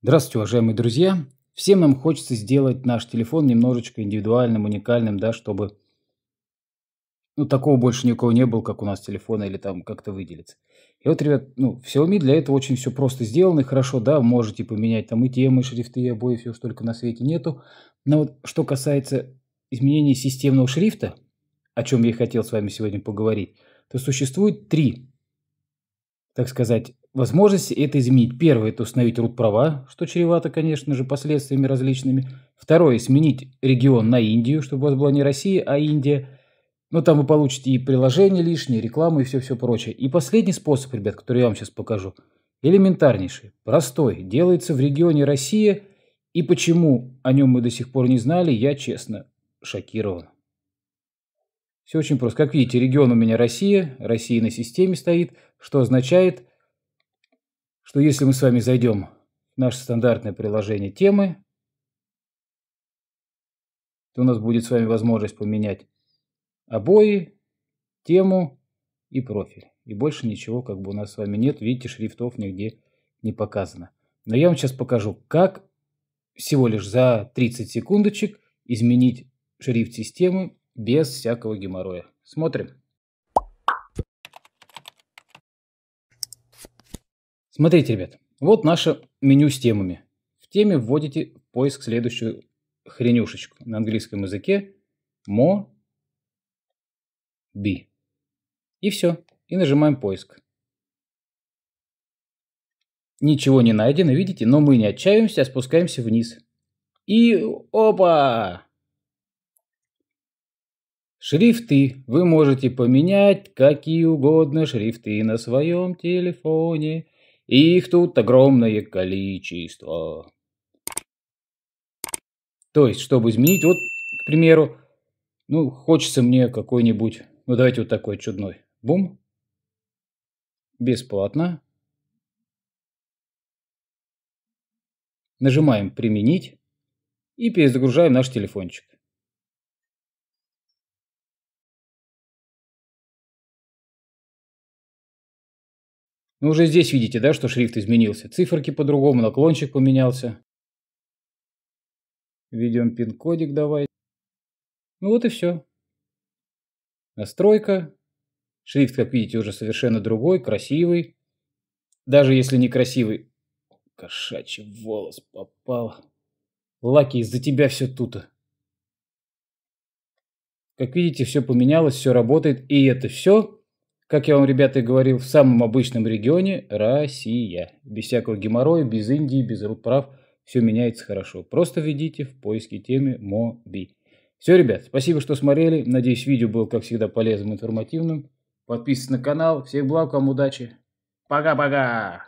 Здравствуйте, уважаемые друзья! Всем нам хочется сделать наш телефон немножечко индивидуальным, уникальным, да, чтобы ну, такого больше никого не было, как у нас телефон или там как-то выделиться. И вот, ребят, ну, в Xiaomi для этого очень все просто сделано и хорошо, да, можете поменять там и темы, и шрифты, и обои, все столько на свете нету. Но вот что касается изменения системного шрифта, о чем я и хотел с вами сегодня поговорить, то существует три, так сказать, Возможности это изменить. Первое – это установить права, что чревато, конечно же, последствиями различными. Второе – сменить регион на Индию, чтобы у вас была не Россия, а Индия. Но ну, там вы получите и приложение лишнее, и рекламу, и все-все прочее. И последний способ, ребят, который я вам сейчас покажу, элементарнейший, простой, делается в регионе Россия, и почему о нем мы до сих пор не знали, я, честно, шокирован. Все очень просто. Как видите, регион у меня Россия, Россия на системе стоит, что означает – что если мы с вами зайдем в наше стандартное приложение темы, то у нас будет с вами возможность поменять обои, тему и профиль. И больше ничего как бы у нас с вами нет. Видите, шрифтов нигде не показано. Но я вам сейчас покажу, как всего лишь за 30 секундочек изменить шрифт системы без всякого геморроя. Смотрим. Смотрите, ребят, вот наше меню с темами. В теме вводите в поиск следующую хренюшечку на английском языке mo b. И все. И нажимаем поиск. Ничего не найдено, видите, но мы не отчаиваемся, а спускаемся вниз. И опа! Шрифты. Вы можете поменять какие угодно шрифты на своем телефоне. И их тут огромное количество. То есть, чтобы изменить, вот, к примеру, ну, хочется мне какой-нибудь, ну, давайте вот такой чудной. Бум. Бесплатно. Нажимаем «Применить» и перезагружаем наш телефончик. Ну, уже здесь видите, да, что шрифт изменился. Циферки по-другому, наклончик поменялся. Введем пин-кодик давай. Ну вот и все. Настройка. Шрифт, как видите, уже совершенно другой, красивый. Даже если не красивый. Кошачий волос попал. Лаки, из-за тебя все тут. Как видите, все поменялось, все работает. И это все как я вам, ребята, и говорил, в самом обычном регионе – Россия. Без всякого геморроя, без Индии, без рук прав. Все меняется хорошо. Просто введите в поиске темы «Моби». Все, ребят, спасибо, что смотрели. Надеюсь, видео было, как всегда, полезным, информативным. Подписывайтесь на канал. Всех благ, вам удачи. Пока-пока.